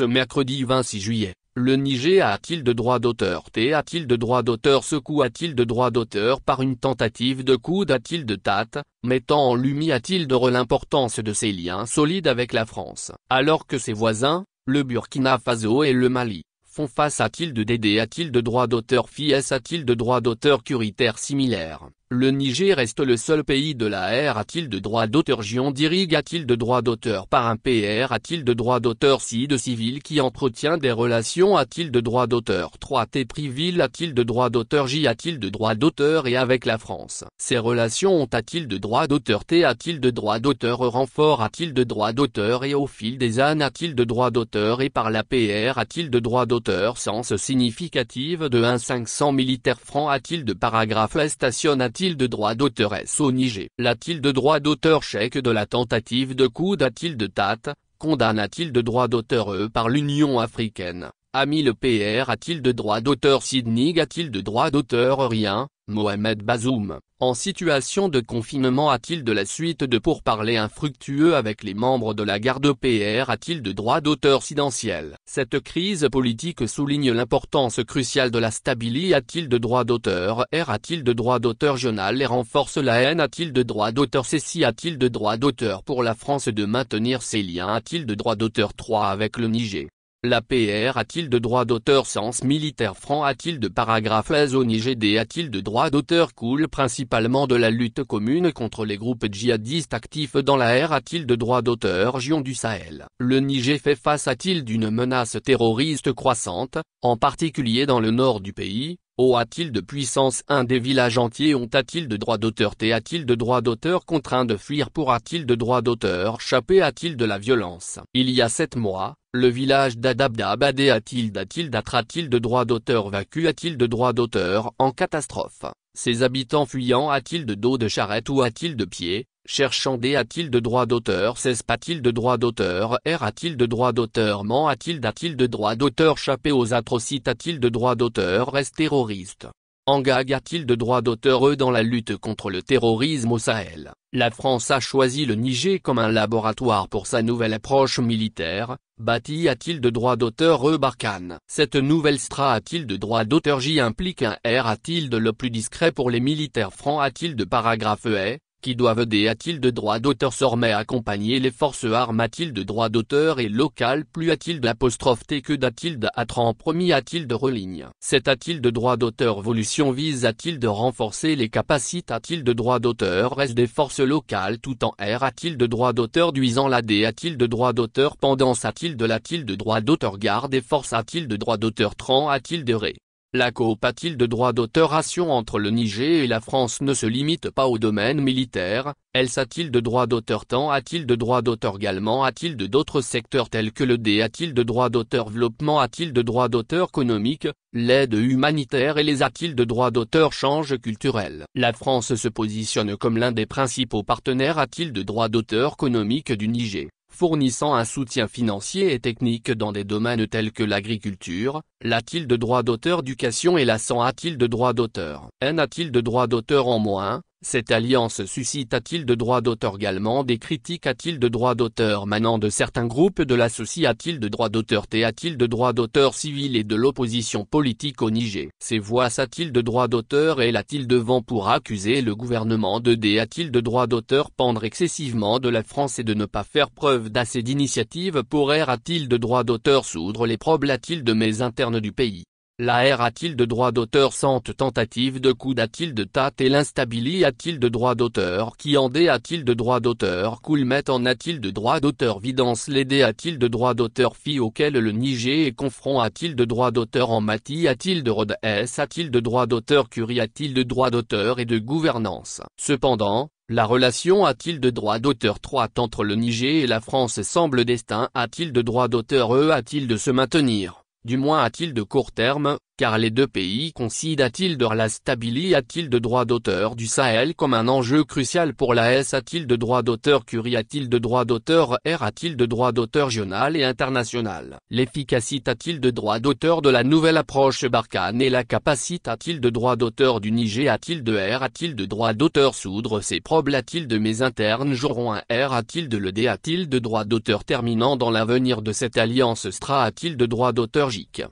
ce mercredi 26 juillet, le Niger a-t-il de droit d'auteur T a-t-il de droit d'auteur secou a-t-il de droit d'auteur par une tentative de coude a-t-il de tâte, mettant en lumière a-t-il de l'importance de ses liens solides avec la France Alors que ses voisins, le Burkina Faso et le Mali, font face à-t-il de DD a-t-il de droit d'auteur FIES a-t-il de droit d'auteur curitaire similaire le Niger reste le seul pays de la R a-t-il de droit d'auteur Gion dirige a-t-il de droit d'auteur par un PR a-t-il de droit d'auteur si de civil qui entretient des relations a-t-il de droit d'auteur 3T Privil a-t-il de droit d'auteur J a-t-il de droit d'auteur et avec la France Ces relations ont a-t-il de droit d'auteur T a-t-il de droit d'auteur Renfort a-t-il de droit d'auteur et au fil des années a-t-il de droit d'auteur et par la PR a-t-il de droit d'auteur Sens significative de 1 500 militaires francs a-t-il de paragraphe station a il de droit d'auteur au Niger L'a-t-il de droit d'auteur chèque de la tentative de coup d'a-t-il de Tate Condamne-t-il de droit d'auteur E par l'Union africaine Ami le PR a-t-il de droit d'auteur Sidney a-t-il de droit d'auteur Rien, Mohamed Bazoum, en situation de confinement a-t-il de la suite de pourparlers infructueux avec les membres de la garde PR a-t-il de droit d'auteur Sidentiel Cette crise politique souligne l'importance cruciale de la stabilité a-t-il de droit d'auteur R a-t-il de droit d'auteur Journal et renforce la haine a-t-il de droit d'auteur Ceci a-t-il de droit d'auteur pour la France de maintenir ses liens a-t-il de droit d'auteur 3 avec le Niger la PR a-t-il de droit d'auteur Sens militaire franc a-t-il de paragraphe Niger D a-t-il de droit d'auteur Coule principalement de la lutte commune contre les groupes djihadistes actifs dans la R a-t-il de droit d'auteur Gion du Sahel Le Niger fait face à-t-il d'une menace terroriste croissante, en particulier dans le nord du pays O a-t-il de puissance Un des villages entiers ont a-t-il de droit d'auteur T a-t-il de droit d'auteur contraint de fuir pour a-t-il de droit d'auteur Chapé a-t-il de la violence Il y a sept mois, le village d'Adabdabadé a-t-il da t il a t il de droit d'auteur Vacu a-t-il de droit d'auteur En catastrophe, ses habitants fuyant a-t-il de dos de charrette ou a-t-il de pied Cherchant D a-t-il de droit d'auteur cesse Pas-t-il de droit d'auteur R a-t-il de droit d'auteur Ment a-t-il d'a-t-il de droit d'auteur Chappé aux atrocites a-t-il de droit d'auteur Reste terroriste Engag a-t-il de droit d'auteur E dans la lutte contre le terrorisme au Sahel La France a choisi le Niger comme un laboratoire pour sa nouvelle approche militaire. Bâti a-t-il de droit d'auteur E Barkhane Cette nouvelle stra a-t-il de droit d'auteur J implique un R a-t-il de le plus discret pour les militaires francs a-t-il de paragraphe E qui doivent des a-t-il de droit d'auteur sormet accompagner les forces armes a-t-il de droit d'auteur et local plus a-t-il d'apostrophe t que d'a-t-il d'atran premier a-t-il de religne cet a-t-il de droit d'auteur volution vise a-t-il de renforcer les capacités a-t-il de droit d'auteur reste des forces locales tout en R a-t-il de droit d'auteur duisant la D a-t-il de droit d'auteur pendant a-t-il de l'a-t-il de droit d'auteur garde des forces a-t-il de droit d'auteur tran a-t-il de ré la a-t-il de droit d'auteur entre le Niger et la France ne se limite pas au domaine militaire, elle s'a-t-il de droit d'auteur tant a-t-il de droit d'auteur également a-t-il de d'autres secteurs tels que le D a-t-il de droit d'auteur développement a-t-il de droit d'auteur économique, l'aide humanitaire et les a-t-il de droit d'auteur change culturel. La France se positionne comme l'un des principaux partenaires a-t-il de droit d'auteur économique du Niger fournissant un soutien financier et technique dans des domaines tels que l'agriculture, l'a-t-il de droit d'auteur d'éducation et la a-t-il de droit d'auteur N a-t-il de droit d'auteur en moins cette alliance suscite-t-il de droit d'auteur également des critiques A-t-il de droits d'auteur manant de certains groupes de la A-t-il de droit d'auteur T A-t-il de droit d'auteur civil et de l'opposition politique au Niger Ces voix A-t-il de droit d'auteur et l'a-t-il devant pour accuser le gouvernement de D A-t-il de droit d'auteur pendre excessivement de la France et de ne pas faire preuve d'assez d'initiative pour R A-t-il de droit d'auteur soudre les problèmes A-t-il de mes internes du pays la R a-t-il de droit d'auteur Sente tentative de coude a-t-il de tâte et l'instabili a-t-il de droit d'auteur Qui en a-t-il de droit d'auteur Coulmet en a-t-il de droit d'auteur Vidance Lédé a-t-il de droit d'auteur Fi auquel le Niger est confront a-t-il de droit d'auteur En Mati a-t-il de S a-t-il de droit d'auteur Curie a-t-il de droit d'auteur et de gouvernance Cependant, la relation a-t-il de droit d'auteur 3 entre le Niger et la France semble destin a-t-il de droit d'auteur E a-t-il de se maintenir du moins a t il de court terme, car les deux pays considèrent-ils la stabilité de droit d'auteur du Sahel comme un enjeu crucial pour la S a-t-il de droit d'auteur Curie a-t-il de droit d'auteur R a-t-il de droit d'auteur régional et international L'efficacité a-t-il de droit d'auteur de la nouvelle approche Barkhane et la capacité a-t-il de droit d'auteur du Niger a-t-il de R a-t-il de droit d'auteur Soudre ses probes a-t-il de mes internes Joueront un R a-t-il de l'ED a-t-il de droit d'auteur terminant dans l'avenir de cette alliance Stra a-t-il de droit d'auteur JIC